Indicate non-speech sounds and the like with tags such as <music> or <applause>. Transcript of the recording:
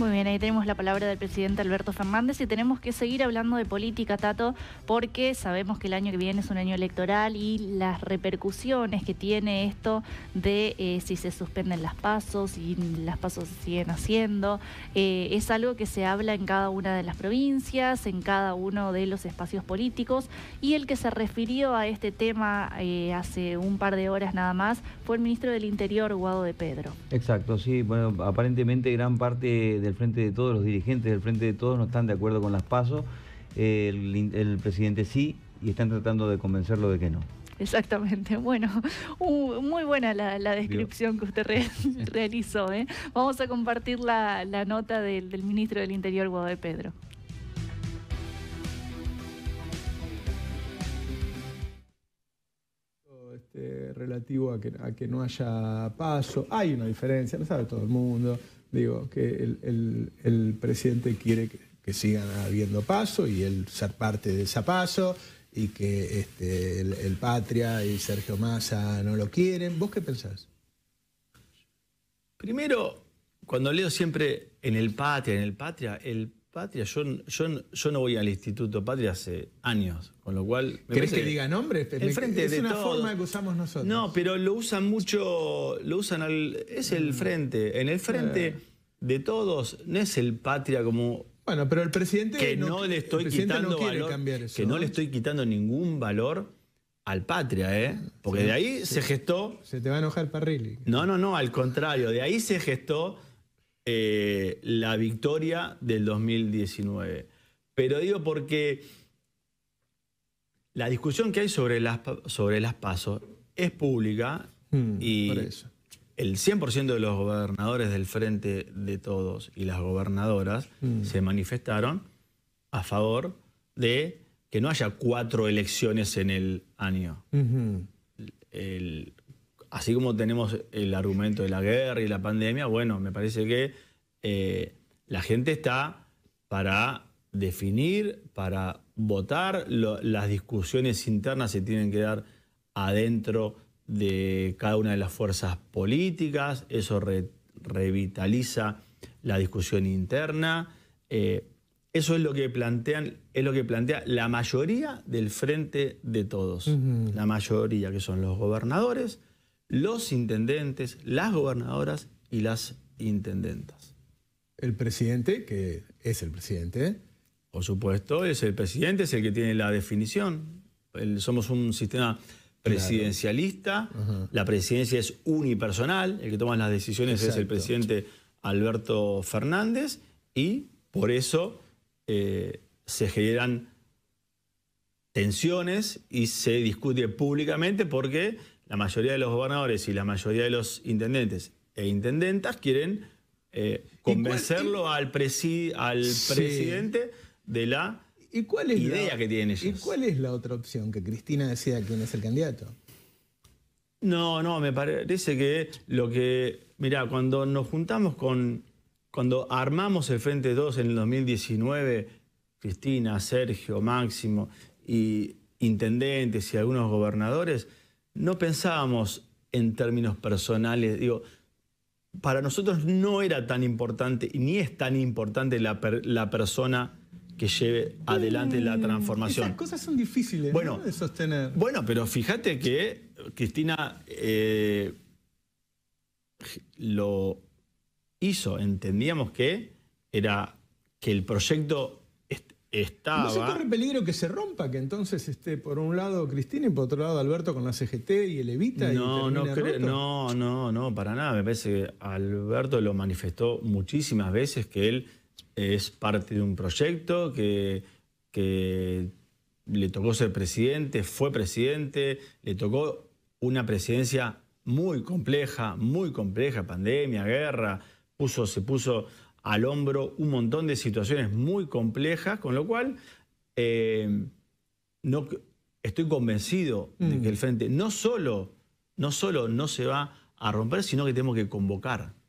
Muy bien, ahí tenemos la palabra del presidente Alberto Fernández y tenemos que seguir hablando de política, Tato, porque sabemos que el año que viene es un año electoral y las repercusiones que tiene esto de eh, si se suspenden las pasos y las pasos se siguen haciendo, eh, es algo que se habla en cada una de las provincias, en cada uno de los espacios políticos y el que se refirió a este tema eh, hace un par de horas nada más fue el ministro del Interior, Guado de Pedro. Exacto, sí, bueno, aparentemente gran parte... De del Frente de Todos, los dirigentes del Frente de Todos no están de acuerdo con las pasos, el, presidente sí, y están tratando de convencerlo de que no. Exactamente, <laughs> bueno, muy buena la, descripción que usted <laughs> realizó. ¿eh? Vamos a compartir la, nota del, ministro del Interior, Guadalupe Pedro. Este, relativo a que, a que no haya paso, hay una diferencia, lo sabe todo el mundo, Digo, que el, presidente quiere que, que, sigan habiendo paso y él ser parte de esa paso y que este, el, Patria y Sergio Massa no lo quieren. ¿Vos qué pensás? Primero, cuando leo siempre en el Patria, en el Patria, el Patria, yo, yo, yo no voy al Instituto Patria hace años, con lo cual... ¿Crees que, diga nombres? El frente es una forma que usamos nosotros. No, pero lo usan mucho, lo usan al... Es el frente. En el frente... Eh de todos, no es el patria como bueno, pero el presidente que no, le estoy quitando que ¿no? le estoy quitando ningún valor al patria, ¿eh? Porque de ahí se gestó. Se te va a enojar Parrilli. No, no, no, al contrario, de ahí se gestó eh, la victoria del 2019. Pero digo porque la discusión que hay sobre las sobre las pasos es pública mm, y por eso el 100% de los gobernadores del Frente de Todos y las gobernadoras mm. se manifestaron a favor de que no haya cuatro elecciones en el año. así como tenemos el argumento de la guerra y la pandemia, bueno, me parece que eh, la gente está para definir, para votar, las discusiones internas se tienen que dar adentro de cada una de las fuerzas políticas, eso revitaliza la discusión interna. Eh, eso es lo que plantean, es lo que plantea la mayoría del frente de todos. La mayoría, que son los gobernadores, los intendentes, las gobernadoras y las intendentas. El presidente, que es el presidente. Por supuesto, es el presidente, es el que tiene la definición. somos un sistema presidencialista, la presidencia es unipersonal, el que toma las decisiones es el presidente Alberto Fernández y por eso eh, se generan tensiones y se discute públicamente porque la mayoría de los gobernadores y la mayoría de los intendentes e intendentas quieren eh, convencerlo al, al presidente de la ¿Y cuál es la, que ¿Y cuál es la otra opción? Que Cristina decida quién es el candidato. No, no, me parece que lo que. Mirá, cuando nos juntamos con. Cuando armamos el Frente 2 en el 2019, Cristina, Sergio, Máximo y intendentes y algunos gobernadores, no pensábamos en términos personales. Digo, para nosotros no era tan importante, ni es tan importante la persona que lleve adelante la transformación. Esas cosas son difíciles bueno, de sostener. Bueno, pero fíjate que Cristina eh, lo hizo. Entendíamos que era que el proyecto estaba... ¿No se corre peligro que se rompa? Que entonces esté por un lado Cristina y por otro lado Alberto con la CGT y el Evita y no, roto? no, no, no, para nada. Me parece que Alberto lo manifestó muchísimas veces que él es parte de un proyecto que, le tocó ser presidente, fue presidente, le tocó una presidencia muy compleja, muy compleja, pandemia, guerra, se puso al hombro un montón de situaciones muy complejas, con lo cual eh, no, estoy convencido de que mm. el frente no solo, no solo no se va a romper, sino que tenemos que convocar